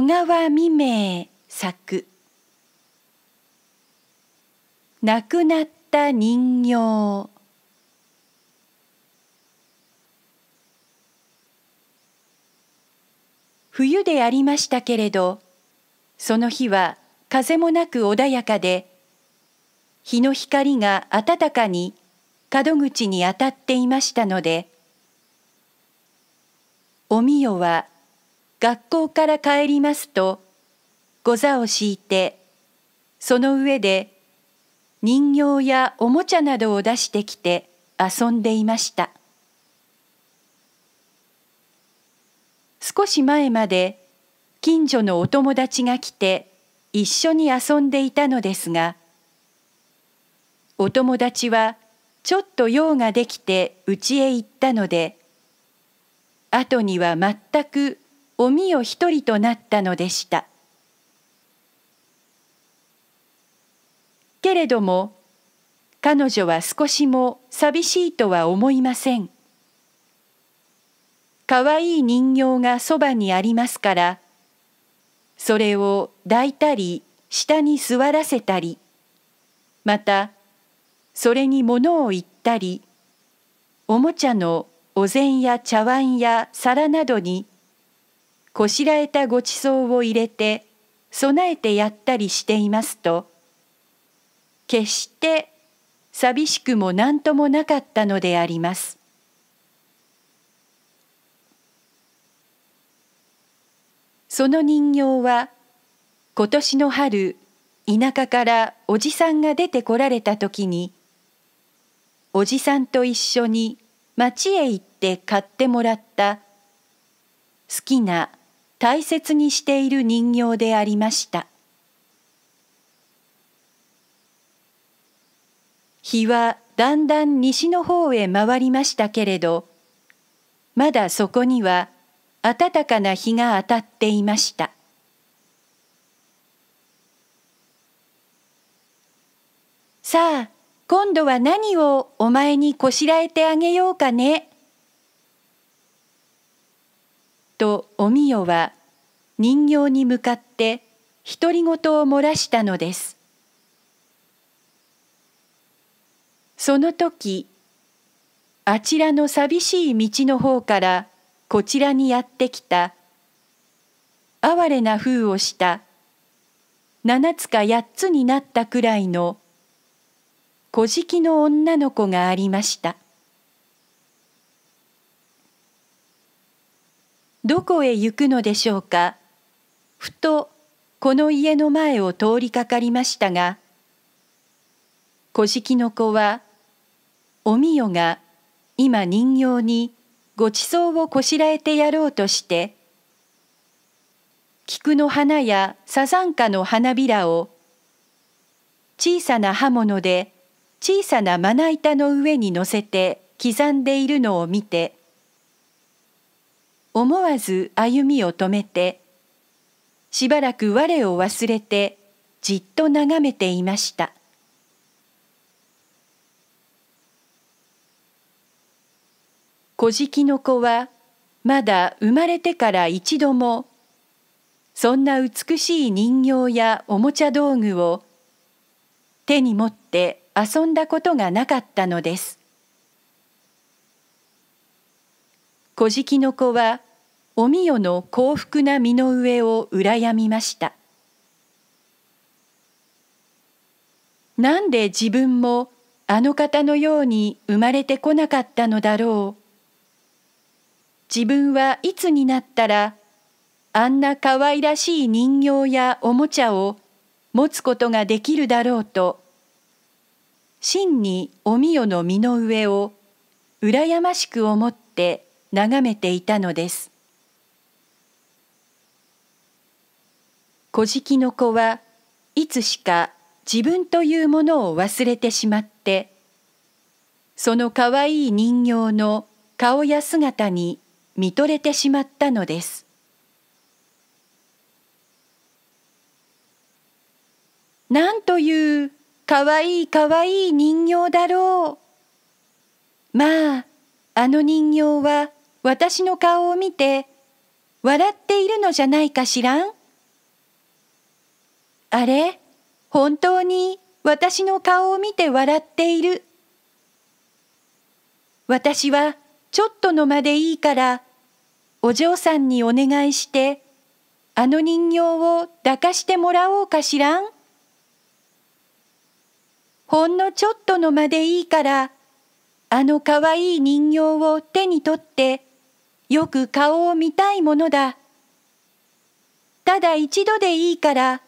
小川未明作亡くなった人形冬でありましたけれどその日は風もなく穏やかで日の光が暖かに門口に当たっていましたのでおみよは学校から帰りますとござを敷いてその上で人形やおもちゃなどを出してきて遊んでいました少し前まで近所のお友達が来て一緒に遊んでいたのですがお友達はちょっと用ができてうちへ行ったので後には全くおみよ一人となったのでしたけれども彼女は少しも寂しいとは思いませんかわいい人形がそばにありますからそれを抱いたり下に座らせたりまたそれに物を言ったりおもちゃのお膳や茶碗や皿などにこしらえたごちそうを入れて備えてやったりしていますと決して寂しくも何ともなかったのであります。その人形は今年の春田舎からおじさんが出てこられた時におじさんと一緒に町へ行って買ってもらった好きな大切にしている人形でありました日はだんだん西の方へ回りましたけれどまだそこには暖かな日が当たっていましたさあ今度は何をお前にこしらえてあげようかね。とおみよは人形に向かって独り言を漏らしたのです。その時あちらの寂しい道の方からこちらにやってきた哀れな封をした七つか八つになったくらいの小じきの女の子がありました。どこへ行くのでしょうかふとこの家の前を通りかかりましたが小敷の子はおみよが今人形にごちそうをこしらえてやろうとして菊の花やサザンカの花びらを小さな刃物で小さなまな板の上に乗せて刻んでいるのを見て思わず歩みを止めてしばらく我を忘れてじっと眺めていました「小敷の子はまだ生まれてから一度もそんな美しい人形やおもちゃ道具を手に持って遊んだことがなかったのです」「小敷の子はおみよの幸福な身の上を羨みましたなんで自分もあの方のように生まれてこなかったのだろう自分はいつになったらあんな可愛らしい人形やおもちゃを持つことができるだろうと真におみよの身の上を羨ましく思って眺めていたのです。小敷の子はいつしか自分というものを忘れてしまってそのかわいい人形の顔や姿に見とれてしまったのですなんというかわいいかわいい人形だろうまああの人形は私の顔を見て笑っているのじゃないかしらんあれ本当に私の顔を見て笑っている。私はちょっとの間でいいから、お嬢さんにお願いして、あの人形を抱かしてもらおうかしらん。ほんのちょっとの間でいいから、あのかわいい人形を手に取って、よく顔を見たいものだ。ただ一度でいいから、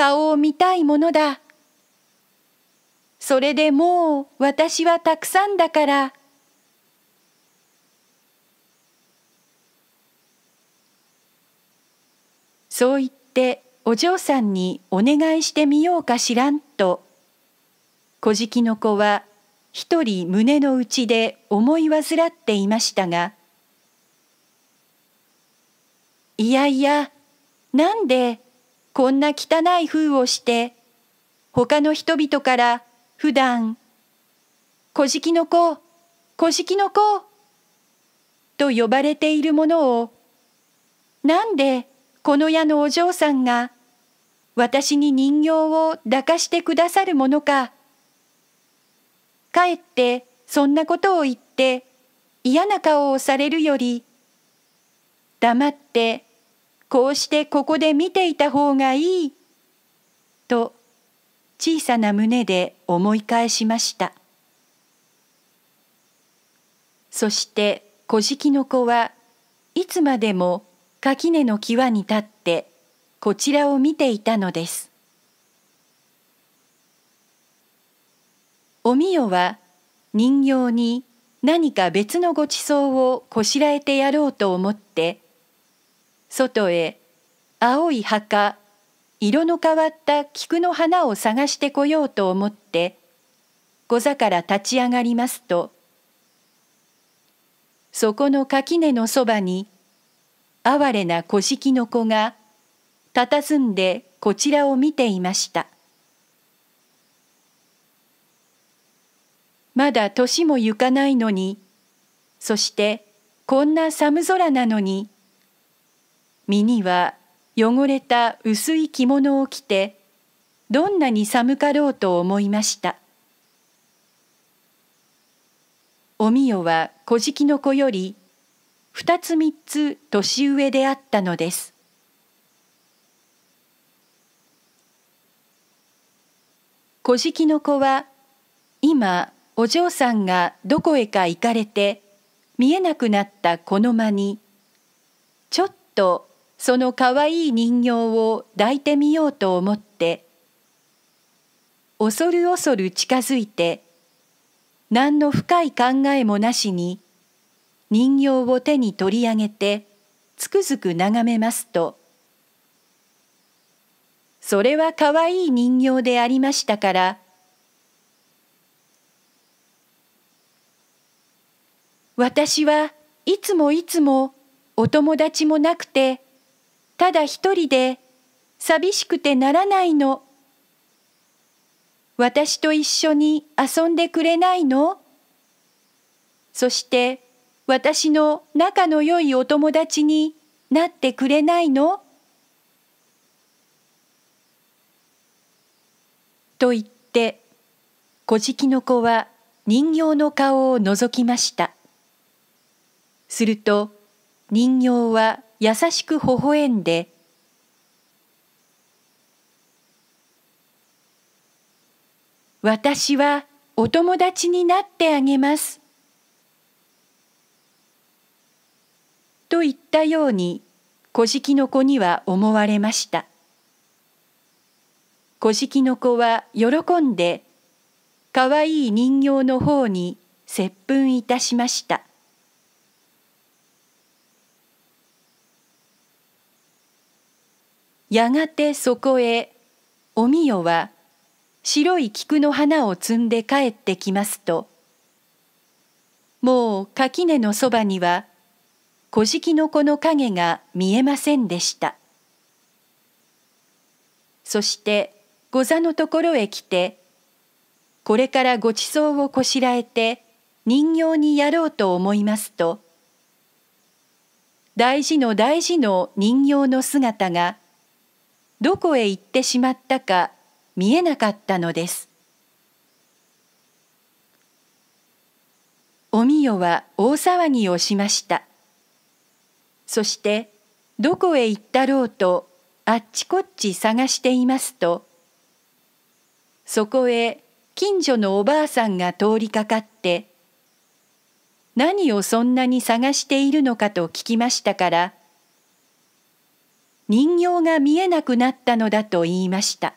顔を見たいものだ。それでもう私はたくさんだから。そう言ってお嬢さんにお願いしてみようかしらんと小じの子は一人胸の内で思い患っていましたが「いやいやなんでこんな汚い風をして他の人々から普段小敷の子小敷の子と呼ばれているものをなんでこの家のお嬢さんが私に人形を抱かしてくださるものかかえってそんなことを言って嫌な顔をされるより黙ってこうしてここで見ていた方がいい」と小さな胸で思い返しましたそして小敷の子はいつまでも垣根の際に立ってこちらを見ていたのですおみよは人形に何か別のごちそうをこしらえてやろうと思って外へ青い墓色の変わった菊の花を探してこようと思って小座から立ち上がりますとそこの垣根のそばに哀れな古式の子がたたずんでこちらを見ていましたまだ年もゆかないのにそしてこんな寒空なのに身には汚れた薄い着物を着てどんなに寒かろうと思いましたおみよは小敷の子より二つ三つ年上であったのです小敷の子は今お嬢さんがどこへか行かれて見えなくなったこの間にちょっとそのかわいい人形を抱いてみようと思って恐る恐る近づいて何の深い考えもなしに人形を手に取り上げてつくづく眺めますと「それはかわいい人形でありましたから私はいつもいつもお友達もなくてただ一人で寂しくてならないの。私と一緒に遊んでくれないのそして私の仲の良いお友達になってくれないのと言って、こじきの子は人形の顔を覗きました。すると人形は優しく微笑んで私はお友達になってあげます。と言ったように小敷の子には思われました。小敷の子は喜んでかわいい人形の方に接吻いたしました。やがてそこへおみよは白い菊の花を摘んで帰ってきますともう垣根のそばには小敷の子の影が見えませんでしたそして御座のところへ来てこれからごちそうをこしらえて人形にやろうと思いますと大事の大事の人形の姿がどこへ行ってしまったか見えなかったのです。おみよは大騒ぎをしました。そしてどこへ行ったろうとあっちこっち探していますとそこへ近所のおばあさんが通りかかって何をそんなに探しているのかと聞きましたから人形が見えなくなったのだと言いました。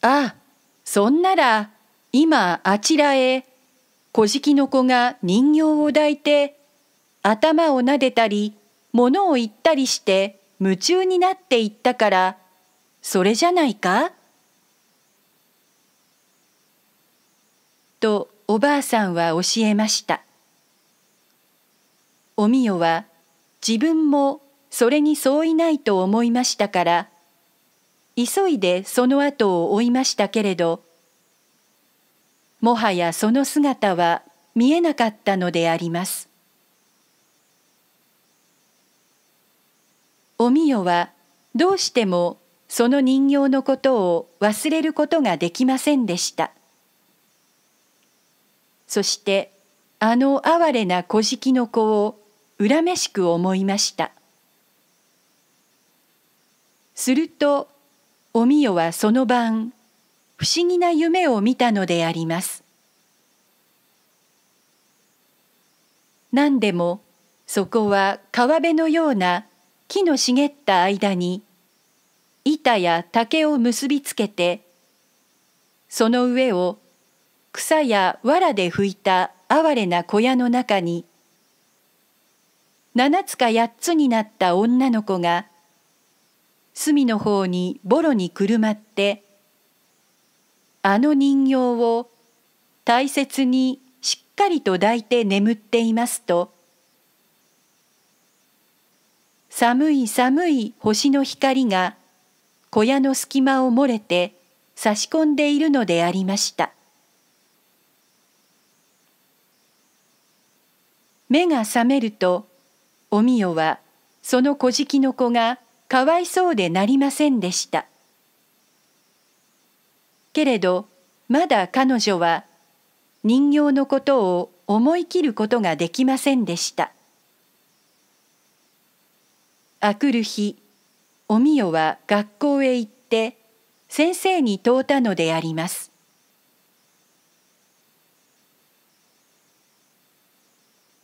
ああ、そんなら今あちらへ小敷の子が人形を抱いて頭を撫でたり物を言ったりして夢中になっていったからそれじゃないかとおばあさんは教えました。おみよは自分もそれに相違ないと思いましたから急いでその後を追いましたけれどもはやその姿は見えなかったのであります。おみよはどうしてもその人形のことを忘れることができませんでした。そしてあの哀れな小敷の子を恨めしく思いましたするとおみよはその晩不思議な夢を見たのであります何でもそこは川辺のような木の茂った間に板や竹を結びつけてその上を草や藁で拭いた哀れな小屋の中に7つか8つになった女の子が隅の方にボロにくるまってあの人形を大切にしっかりと抱いて眠っていますと寒い寒い星の光が小屋の隙間を漏れて差し込んでいるのでありました目が覚めるとおみよはその小じきの子がかわいそうでなりませんでした。けれどまだ彼女は人形のことを思い切ることができませんでした。あくる日おみよは学校へ行って先生に問うたのであります。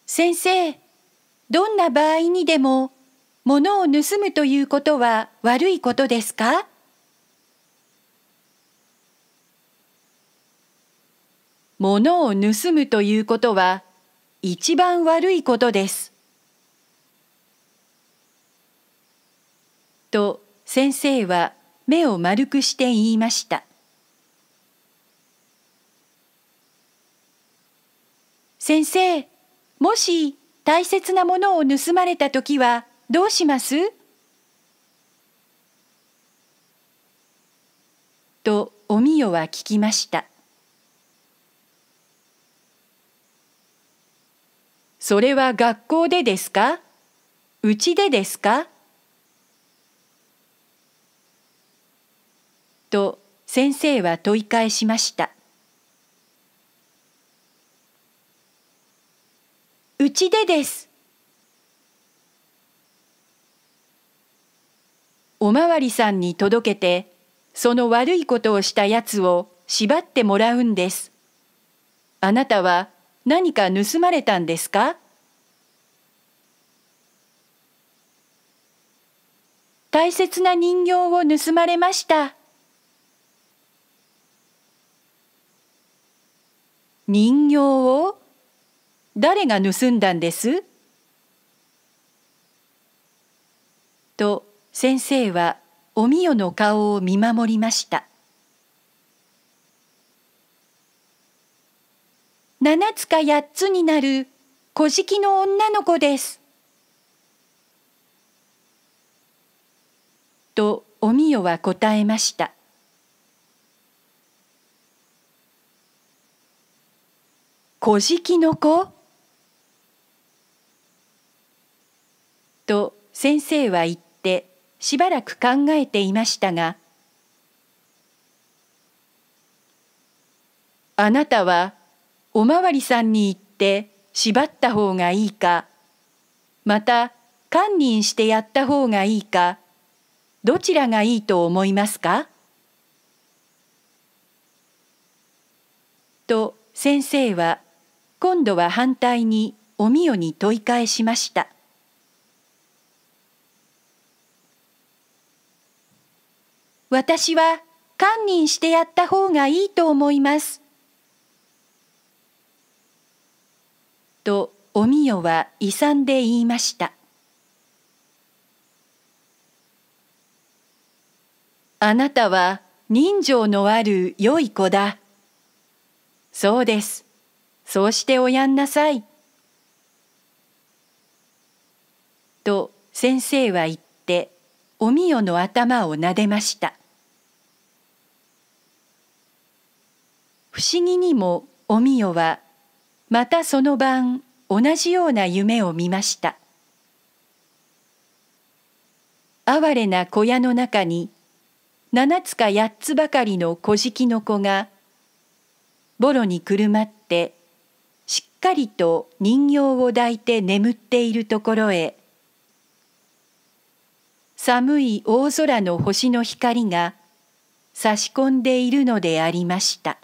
先生どんな場合にでも物を盗むということは悪いことですか物を盗むということは一番悪いことです。と先生は目を丸くして言いました。先生、もし大切なものを盗まれた時はどうしますとおみよは聞きました「それは学校でですかうちでですか?」と先生は問い返しました「ちでです。おまわりさんに届けて、その悪いことをしたやつを縛ってもらうんです。あなたは何か盗まれたんですか大切な人形を盗まれました。人形を誰が盗んだんですと先生はおみよの顔を見守りました七つか八つになる小敷の女の子です」とおみよは答えました「小敷の子?」と先生は言ってしばらく考えていましたが「あなたはおまわりさんに行って縛った方がいいかまた堪忍してやった方がいいかどちらがいいと思いますか?」と先生は今度は反対におみよに問い返しました。私は堪忍してやった方がいいと思います。とおみよは遺産で言いました。あなたは人情のある良い子だ。そうです。そうしておやんなさい。と先生は言っておみよの頭をなでました。不思議にもおみよはまたその晩同じような夢を見ました哀れな小屋の中に七つか八つばかりの小じきの子がボロにくるまってしっかりと人形を抱いて眠っているところへ寒い大空の星の光が差し込んでいるのでありました。